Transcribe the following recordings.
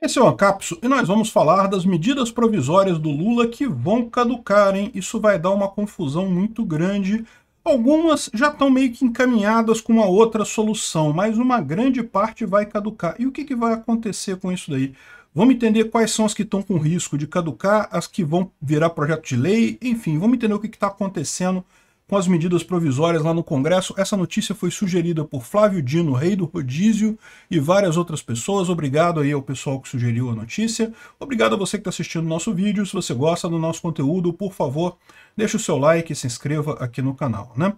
Esse é o Ancapso e nós vamos falar das medidas provisórias do Lula que vão caducar, hein? Isso vai dar uma confusão muito grande. Algumas já estão meio que encaminhadas com uma outra solução, mas uma grande parte vai caducar. E o que, que vai acontecer com isso daí? Vamos entender quais são as que estão com risco de caducar, as que vão virar projeto de lei, enfim, vamos entender o que está acontecendo com as medidas provisórias lá no Congresso. Essa notícia foi sugerida por Flávio Dino, rei do rodízio, e várias outras pessoas. Obrigado aí ao pessoal que sugeriu a notícia. Obrigado a você que está assistindo o nosso vídeo. Se você gosta do nosso conteúdo, por favor, deixe o seu like e se inscreva aqui no canal, né?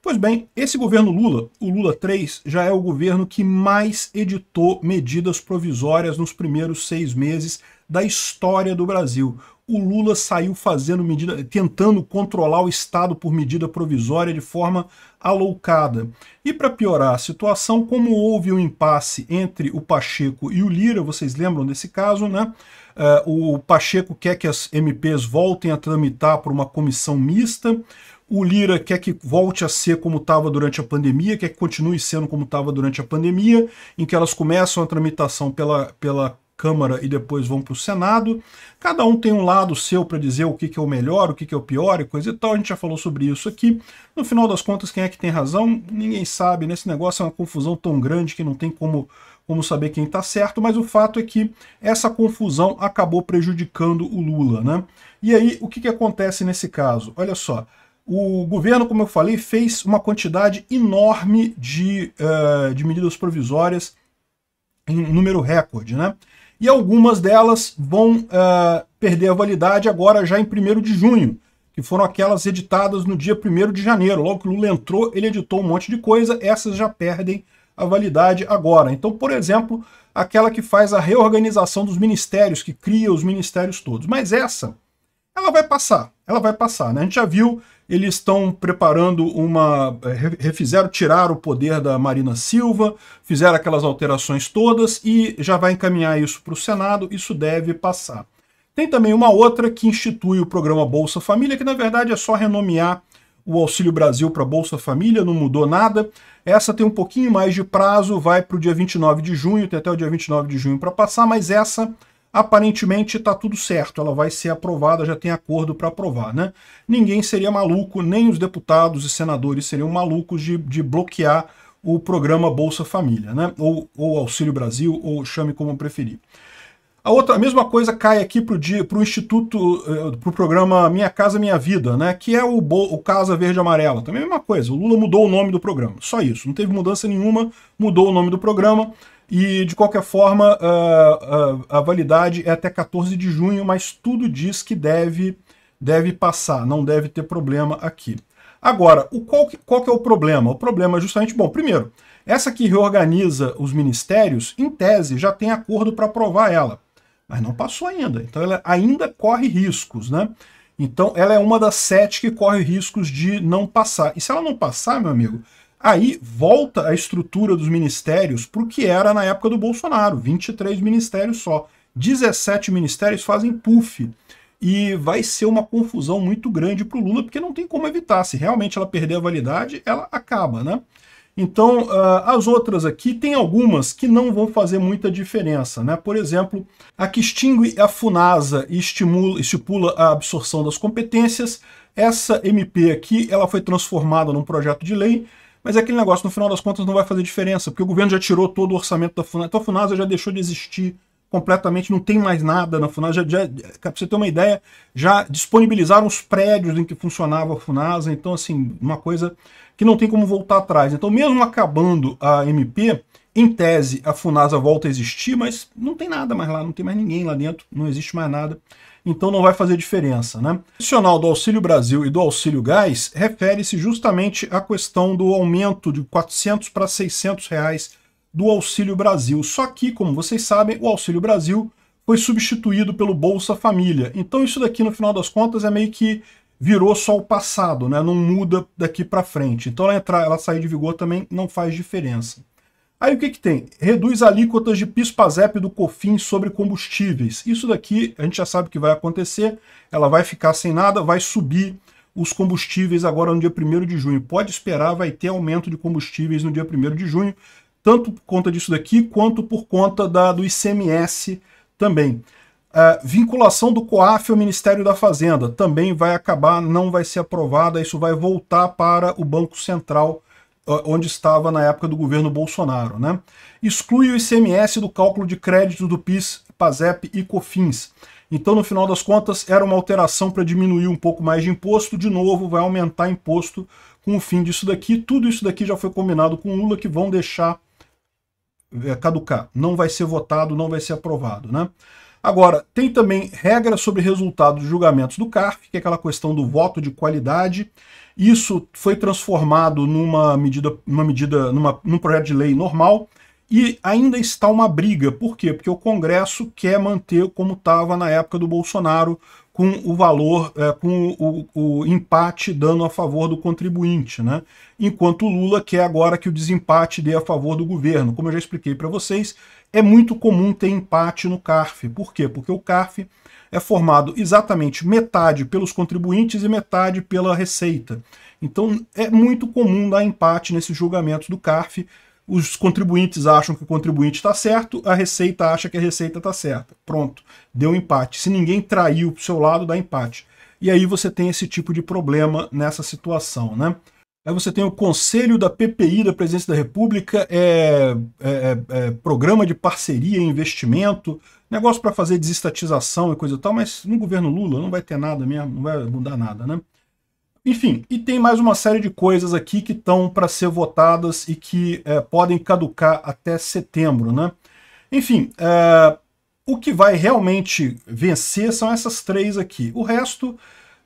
Pois bem, esse governo Lula, o Lula 3, já é o governo que mais editou medidas provisórias nos primeiros seis meses da história do Brasil o Lula saiu fazendo medida, tentando controlar o Estado por medida provisória de forma aloucada. E para piorar a situação, como houve um impasse entre o Pacheco e o Lira, vocês lembram desse caso, né? Uh, o Pacheco quer que as MPs voltem a tramitar por uma comissão mista, o Lira quer que volte a ser como estava durante a pandemia, quer que continue sendo como estava durante a pandemia, em que elas começam a tramitação pela, pela Câmara e depois vão para o Senado. Cada um tem um lado seu para dizer o que, que é o melhor, o que, que é o pior e coisa e tal. A gente já falou sobre isso aqui. No final das contas, quem é que tem razão? Ninguém sabe. Nesse né? negócio é uma confusão tão grande que não tem como, como saber quem está certo, mas o fato é que essa confusão acabou prejudicando o Lula. Né? E aí, o que, que acontece nesse caso? Olha só. O governo, como eu falei, fez uma quantidade enorme de, uh, de medidas provisórias em número recorde, né? e algumas delas vão uh, perder a validade agora já em 1 de junho, que foram aquelas editadas no dia 1 de janeiro. Logo que o Lula entrou, ele editou um monte de coisa, essas já perdem a validade agora. Então, por exemplo, aquela que faz a reorganização dos ministérios, que cria os ministérios todos. Mas essa, ela vai passar, ela vai passar. Né? A gente já viu eles estão preparando uma... Eh, refizeram, tiraram o poder da Marina Silva, fizeram aquelas alterações todas e já vai encaminhar isso para o Senado, isso deve passar. Tem também uma outra que institui o programa Bolsa Família, que na verdade é só renomear o Auxílio Brasil para Bolsa Família, não mudou nada. Essa tem um pouquinho mais de prazo, vai para o dia 29 de junho, tem até o dia 29 de junho para passar, mas essa aparentemente está tudo certo, ela vai ser aprovada, já tem acordo para aprovar. Né? Ninguém seria maluco, nem os deputados e senadores seriam malucos de, de bloquear o programa Bolsa Família, né? ou, ou Auxílio Brasil, ou chame como preferir. A outra, a mesma coisa cai aqui para o pro Instituto, eh, para o programa Minha Casa Minha Vida, né? que é o, o Casa Verde Amarela. Também é a mesma coisa, o Lula mudou o nome do programa, só isso, não teve mudança nenhuma, mudou o nome do programa. E, de qualquer forma, a, a, a, validade é até 14 de junho, mas tudo diz que deve, deve passar, não deve ter problema aqui. Agora, o qual, que, qual que é o problema? O problema é justamente, bom, primeiro, essa que reorganiza os ministérios, em tese, já tem acordo para aprovar ela, mas não passou ainda, então ela ainda corre riscos, né? Então ela é uma das sete que corre riscos de não passar. E se ela não passar, meu amigo, Aí volta a estrutura dos ministérios para o que era na época do Bolsonaro: 23 ministérios só. 17 ministérios fazem puff. E vai ser uma confusão muito grande para o Lula, porque não tem como evitar. Se realmente ela perder a validade, ela acaba, né? Então, uh, as outras aqui, tem algumas que não vão fazer muita diferença, né? Por exemplo, a que extingue a FUNASA e estimula, estipula a absorção das competências. Essa MP aqui, ela foi transformada num projeto de lei mas é aquele negócio, no final das contas, não vai fazer diferença, porque o governo já tirou todo o orçamento da FUNASA, então a FUNASA já deixou de existir completamente, não tem mais nada na FUNASA. Já, já pra você ter uma ideia, já disponibilizaram os prédios em que funcionava a FUNASA, então, assim, uma coisa que não tem como voltar atrás. Então, mesmo acabando a MP, em tese, a FUNASA volta a existir, mas não tem nada mais lá, não tem mais ninguém lá dentro, não existe mais nada, então não vai fazer diferença. Né? O adicional do Auxílio Brasil e do Auxílio Gás refere-se justamente à questão do aumento de 400 para 600 reais do Auxílio Brasil. Só que, como vocês sabem, o Auxílio Brasil foi substituído pelo Bolsa Família. Então isso daqui, no final das contas, é meio que virou só o passado, né? não muda daqui para frente. Então ela, entrar, ela sair de vigor também não faz diferença. Aí o que, que tem? Reduz alíquotas de PIS-PASEP do cofin sobre combustíveis. Isso daqui a gente já sabe que vai acontecer, ela vai ficar sem nada, vai subir os combustíveis agora no dia 1 de junho. Pode esperar, vai ter aumento de combustíveis no dia 1 de junho tanto por conta disso daqui, quanto por conta da, do ICMS também. Uh, vinculação do COAF ao Ministério da Fazenda também vai acabar, não vai ser aprovada, isso vai voltar para o Banco Central, uh, onde estava na época do governo Bolsonaro. Né? Exclui o ICMS do cálculo de crédito do PIS, PASEP e COFINS. Então, no final das contas, era uma alteração para diminuir um pouco mais de imposto, de novo, vai aumentar imposto com o fim disso daqui. Tudo isso daqui já foi combinado com o Lula, que vão deixar é, caducar, não vai ser votado, não vai ser aprovado. Né? Agora, tem também regra sobre resultados de julgamentos do CARF, que é aquela questão do voto de qualidade. Isso foi transformado numa medida, numa medida numa, num projeto de lei normal, e ainda está uma briga. Por quê? Porque o Congresso quer manter como estava na época do Bolsonaro com o valor, é, com o, o, empate dando a favor do contribuinte, né? Enquanto o Lula quer agora que o desempate dê a favor do governo. Como eu já expliquei para vocês, é muito comum ter empate no CARF. Por quê? Porque o CARF é formado exatamente metade pelos contribuintes e metade pela receita. Então é muito comum dar empate nesses julgamentos do CARF, os contribuintes acham que o contribuinte está certo, a Receita acha que a Receita está certa. Pronto, deu empate. Se ninguém traiu para o seu lado, dá empate. E aí você tem esse tipo de problema nessa situação, né? Aí você tem o Conselho da PPI da Presidência da República, é, é, é, é programa de parceria e investimento, negócio para fazer desestatização e coisa e tal, mas no governo Lula não vai ter nada mesmo, não vai mudar nada, né? Enfim, e tem mais uma série de coisas aqui que estão para ser votadas e que é, podem caducar até setembro, né? Enfim, é, o que vai realmente vencer são essas três aqui. O resto,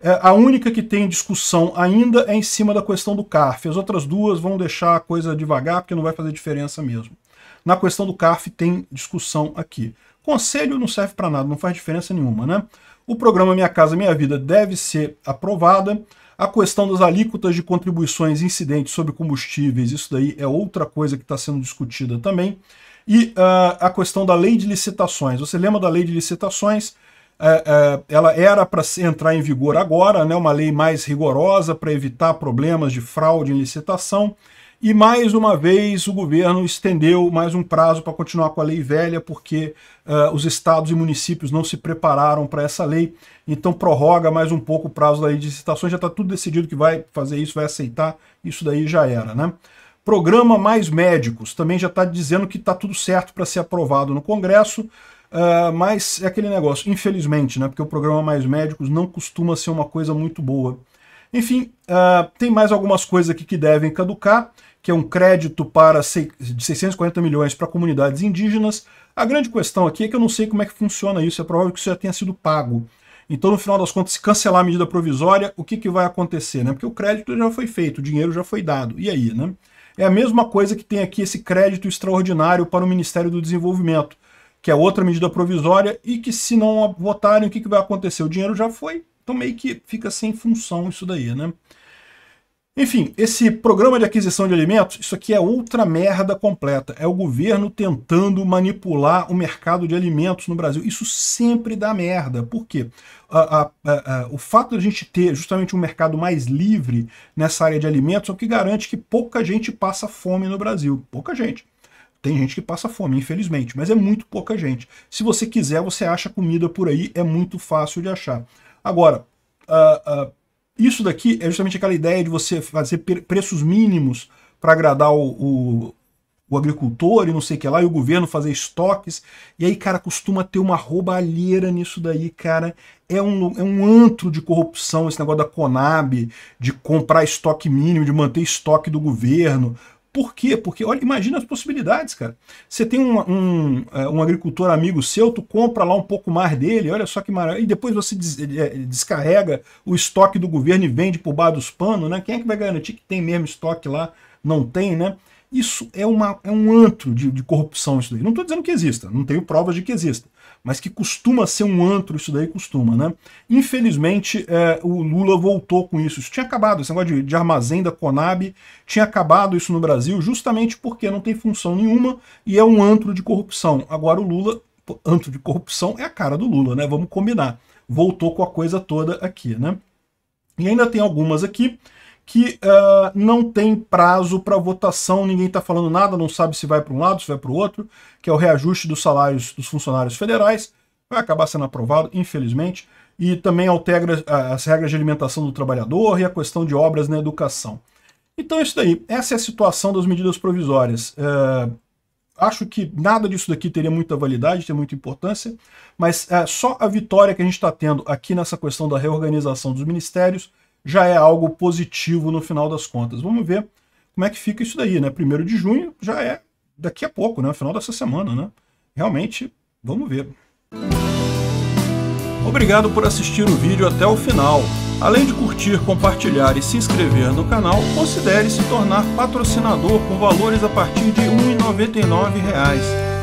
é, a única que tem discussão ainda é em cima da questão do CARF. As outras duas vão deixar a coisa devagar, porque não vai fazer diferença mesmo. Na questão do CARF tem discussão aqui. Conselho não serve para nada, não faz diferença nenhuma, né? O programa Minha Casa Minha Vida deve ser aprovada. A questão das alíquotas de contribuições incidentes sobre combustíveis, isso daí é outra coisa que está sendo discutida também. E uh, a questão da lei de licitações. Você lembra da lei de licitações? É, é, ela era para entrar em vigor agora, né, uma lei mais rigorosa para evitar problemas de fraude em licitação. E mais uma vez o governo estendeu mais um prazo para continuar com a lei velha, porque uh, os estados e municípios não se prepararam para essa lei, então prorroga mais um pouco o prazo da lei de licitações, já está tudo decidido que vai fazer isso, vai aceitar, isso daí já era, né? Programa Mais Médicos também já está dizendo que está tudo certo para ser aprovado no Congresso, uh, mas é aquele negócio, infelizmente, né? Porque o programa Mais Médicos não costuma ser uma coisa muito boa. Enfim, uh, tem mais algumas coisas aqui que devem caducar que é um crédito para de 640 milhões para comunidades indígenas. A grande questão aqui é que eu não sei como é que funciona isso, é provável que isso já tenha sido pago. Então, no final das contas, se cancelar a medida provisória, o que, que vai acontecer? Né? Porque o crédito já foi feito, o dinheiro já foi dado. E aí? Né? É a mesma coisa que tem aqui esse crédito extraordinário para o Ministério do Desenvolvimento, que é outra medida provisória e que se não votarem, o que, que vai acontecer? O dinheiro já foi, então meio que fica sem função isso daí. né? Enfim, esse programa de aquisição de alimentos, isso aqui é outra merda completa. É o governo tentando manipular o mercado de alimentos no Brasil. Isso sempre dá merda. Por quê? A, a, a, o fato de a gente ter justamente um mercado mais livre nessa área de alimentos é o que garante que pouca gente passa fome no Brasil. Pouca gente. Tem gente que passa fome, infelizmente, mas é muito pouca gente. Se você quiser, você acha comida por aí, é muito fácil de achar. Agora, uh, uh, isso daqui é justamente aquela ideia de você fazer preços mínimos para agradar o, o, o, agricultor e não sei o que lá, e o governo fazer estoques. E aí, cara, costuma ter uma roubalheira nisso daí, cara. É um, é um antro de corrupção esse negócio da Conab, de comprar estoque mínimo, de manter estoque do governo. Por quê? Porque, olha, imagina as possibilidades, cara. Você tem um, um, é, um, agricultor amigo seu, tu compra lá um pouco mais dele, olha só que maravilha. E depois você des, é, é, descarrega o estoque do governo e vende por bar dos panos, né? Quem é que vai garantir que tem mesmo estoque lá? Não tem, né? Isso é, uma, é um antro de, de corrupção isso daí. Não estou dizendo que exista, não tenho provas de que exista mas que costuma ser um antro, isso daí costuma, né? Infelizmente, é, o Lula voltou com isso. Isso tinha acabado, esse negócio de, de, armazém da Conab tinha acabado isso no Brasil, justamente porque não tem função nenhuma e é um antro de corrupção. Agora o Lula, antro de corrupção, é a cara do Lula, né? Vamos combinar. Voltou com a coisa toda aqui, né? E ainda tem algumas aqui que uh, não tem prazo para votação, ninguém está falando nada, não sabe se vai para um lado, se vai para o outro, que é o reajuste dos salários dos funcionários federais, vai acabar sendo aprovado, infelizmente, e também altera eh, as regras de alimentação do trabalhador e a questão de obras na educação. Então é isso daí, essa é a situação das medidas provisórias. Uh, acho que nada disso daqui teria muita validade, teria muita importância, mas uh, só a vitória que a gente está tendo aqui nessa questão da reorganização dos ministérios já é algo positivo no final das contas. Vamos ver como é que fica isso daí, né? Primeiro de junho já é daqui a pouco, né? Final dessa semana, né? Realmente, vamos ver. Obrigado por assistir o vídeo até o final. Além de curtir, compartilhar e se inscrever no canal, considere se tornar patrocinador com valores a partir de R$ 1,99